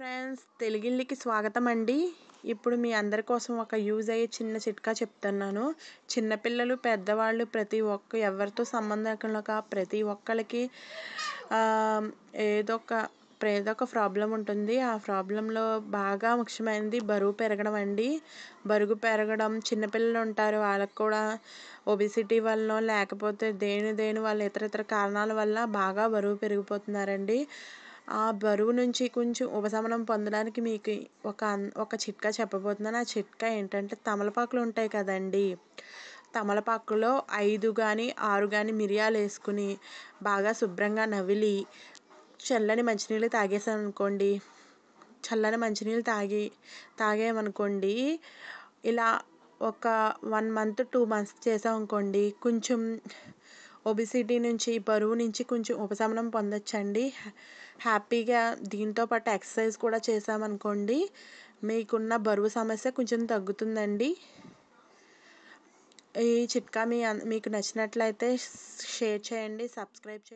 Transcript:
friends తెలుగిళ్ళకి స్వాగతం అండి ఇప్పుడు మీ అందరి కోసం ఒక యూజ్ అయ్యే చిన్న చిట్కా చెప్తున్నాను చిన్నపిల్లలు పెద్దవాళ్ళు ప్రతి ఒక్క ఎవరితో సంబంధం ప్రతి ఒక్కరికి ఏదో ఒక ఏదో ఒక ప్రాబ్లం ఉంటుంది ఆ ప్రాబ్లంలో బాగా ముఖ్యమైనది బరువు పెరగడం అండి బరువు పెరగడం చిన్నపిల్లలు ఉంటారు వాళ్ళకు కూడా ఒబిసిటీ వల్ల లేకపోతే దేని దేని వాళ్ళ ఇతర ఇతర కారణాల వల్ల బాగా బరువు పెరిగిపోతున్నారండి ఆ బరువు నుంచి కొంచెం ఉపశమనం పొందడానికి మీకు ఒక ఒక చిట్కా చెప్పబోతున్నాను ఆ చిట్కా ఏంటంటే తమలపాకులు ఉంటాయి కదండీ తమలపాకులో ఐదు కానీ ఆరు కానీ మిరియాలు వేసుకుని బాగా శుభ్రంగా నవిలి చల్లని మంచినీళ్ళు తాగేసాం అనుకోండి చల్లని మంచినీళ్ళు తాగి తాగేమనుకోండి ఇలా ఒక వన్ మంత్ టూ మంత్స్ అనుకోండి కొంచెం ఒబిసిటీ నుంచి బరువు నుంచి కొంచెం ఉపశమనం పొందొచ్చండి హ్యాపీగా దీంతో పాటు ఎక్సర్సైజ్ కూడా చేసామనుకోండి మీకున్న బరువు సమస్య కొంచెం తగ్గుతుందండి ఈ చిట్కా మీ మీకు నచ్చినట్లయితే షేర్ చేయండి సబ్స్క్రైబ్ చేయండి